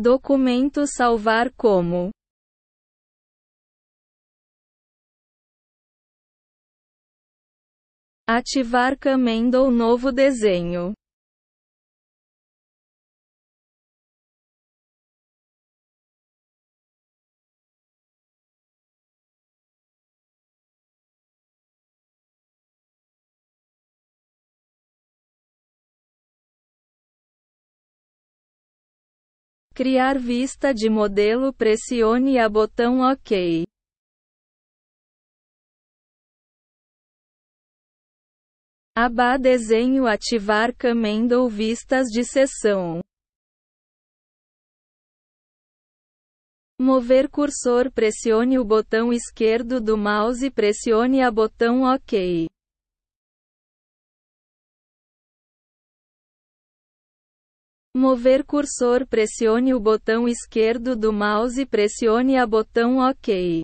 Documento salvar como Ativar Camendo novo desenho Criar vista de modelo pressione a botão OK. Aba Desenho ativar Camendo vistas de sessão. Mover cursor pressione o botão esquerdo do mouse e pressione a botão OK. Mover cursor pressione o botão esquerdo do mouse e pressione a botão OK.